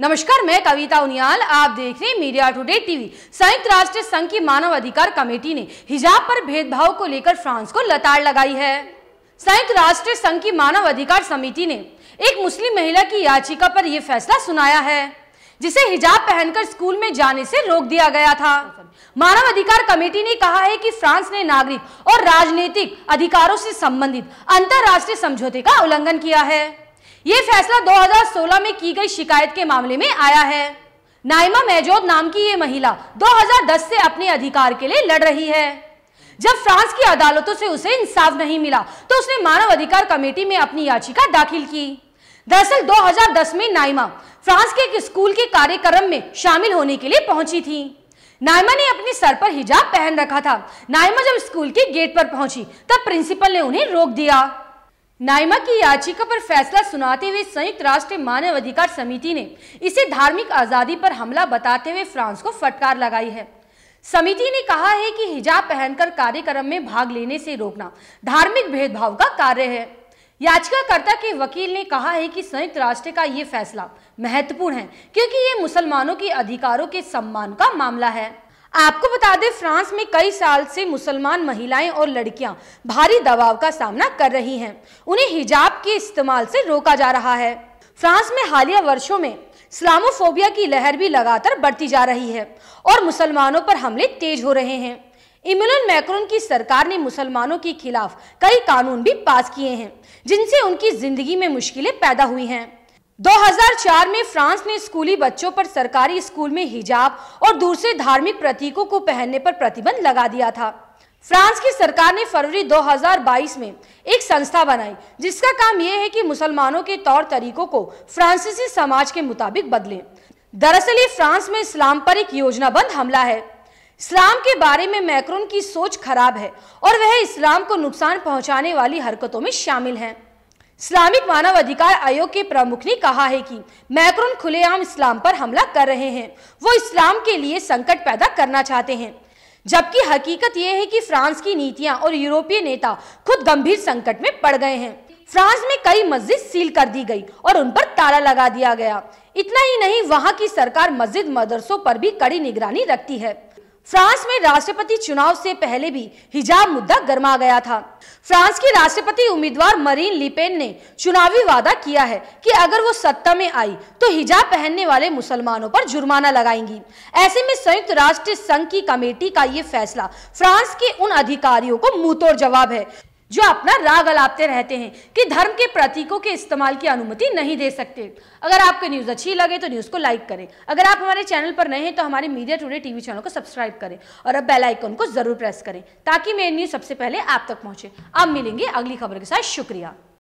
नमस्कार मैं कविता उनियाल आप देख रहे हैं मीडिया टुडे टीवी संयुक्त राष्ट्र संघ की मानव अधिकार कमेटी ने हिजाब पर भेदभाव को लेकर फ्रांस को लताड़ लगाई है संयुक्त राष्ट्र संघ की मानव अधिकार समिति ने एक मुस्लिम महिला की याचिका पर यह फैसला सुनाया है जिसे हिजाब पहनकर स्कूल में जाने से रोक दिया गया था मानव अधिकार कमेटी ने कहा है कि फ्रांस ने नागरिक और राजनीतिक अधिकारों से संबंधित अंतर्राष्ट्रीय समझौते का उल्लंघन किया है ये फैसला 2016 में की गई शिकायत के मामले में आया है नाइमा मेजोद नाम की ये महिला 2010 से अपने अधिकार के लिए लड़ रही है जब फ्रांस की अदालतों से उसे इंसाफ नहीं मिला तो उसने मानव अधिकार कमेटी में अपनी याचिका दाखिल की दरअसल 2010 में नाइमा फ्रांस के एक स्कूल के कार्यक्रम में शामिल होने के लिए पहुंची थी नाइमा ने अपने सर पर हिजाब पहन रखा था नाइमा जब स्कूल के गेट पर पहुंची तब प्रिंसिपल ने उन्हें रोक दिया नाइमा की याचिका पर फैसला सुनाते हुए संयुक्त राष्ट्र मानव अधिकार समिति ने इसे धार्मिक आज़ादी पर हमला बताते हुए फ्रांस को फटकार लगाई है समिति ने कहा है कि हिजाब पहनकर कार्यक्रम में भाग लेने से रोकना धार्मिक भेदभाव का कार्य है याचिकाकर्ता के वकील ने कहा है कि संयुक्त राष्ट्र का ये फैसला महत्वपूर्ण है क्योंकि ये मुसलमानों के अधिकारों के सम्मान का मामला है आपको बता दें फ्रांस में कई साल से मुसलमान महिलाएं और लड़कियां भारी दबाव का सामना कर रही हैं उन्हें हिजाब के इस्तेमाल से रोका जा रहा है फ्रांस में हालिया वर्षों में इस्लामोफोबिया की लहर भी लगातार बढ़ती जा रही है और मुसलमानों पर हमले तेज हो रहे हैं इमोलन मैक्रोन की सरकार ने मुसलमानों के खिलाफ कई कानून भी पास किए हैं जिनसे उनकी जिंदगी में मुश्किलें पैदा हुई हैं 2004 में फ्रांस ने स्कूली बच्चों पर सरकारी स्कूल में हिजाब और दूसरे धार्मिक प्रतीकों को पहनने पर प्रतिबंध लगा दिया था फ्रांस की सरकार ने फरवरी 2022 में एक संस्था बनाई जिसका काम यह है कि मुसलमानों के तौर तरीकों को फ्रांसीसी समाज के मुताबिक बदलें दरअसल ये फ्रांस में इस्लाम पर एक योजनाबंद हमला है इस्लाम के बारे में मैक्रोन की सोच खराब है और वह इस्लाम को नुकसान पहुंचाने वाली हरकतों में शामिल हैं इस्लामिक मानव अधिकार आयोग के प्रमुख ने कहा है कि मैक्रोन खुलेआम इस्लाम पर हमला कर रहे हैं वो इस्लाम के लिए संकट पैदा करना चाहते हैं जबकि हकीकत यह है कि फ्रांस की नीतियां और यूरोपीय नेता खुद गंभीर संकट में पड़ गए हैं फ्रांस में कई मस्जिद सील कर दी गई और उन पर ताला लगा दिया गया इतना ही नहीं वहाँ की सरकार मस्जिद मदरसों पर भी कड़ी निगरानी रखती है फ्रांस में राष्ट्रपति चुनाव से पहले भी हिजाब मुद्दा गर्मा गया था फ्रांस की राष्ट्रपति उम्मीदवार मरीन लिपेन ने चुनावी वादा किया है कि अगर वो सत्ता में आई तो हिजाब पहनने वाले मुसलमानों पर जुर्माना लगाएंगी ऐसे में संयुक्त राष्ट्र संघ की कमेटी का ये फैसला फ्रांस के उन अधिकारियों को मुंह जवाब है जो अपना राग अलापते रहते हैं कि धर्म के प्रतीकों के इस्तेमाल की अनुमति नहीं दे सकते अगर आपको न्यूज़ अच्छी लगे तो न्यूज़ को लाइक करें अगर आप हमारे चैनल पर नए हैं तो हमारे मीडिया टुडे टीवी चैनल को सब्सक्राइब करें और अब बेल आइकन को जरूर प्रेस करें ताकि मेरी न्यूज़ सबसे पहले आप तक पहुंचे अब मिलेंगे अगली खबर के साथ शुक्रिया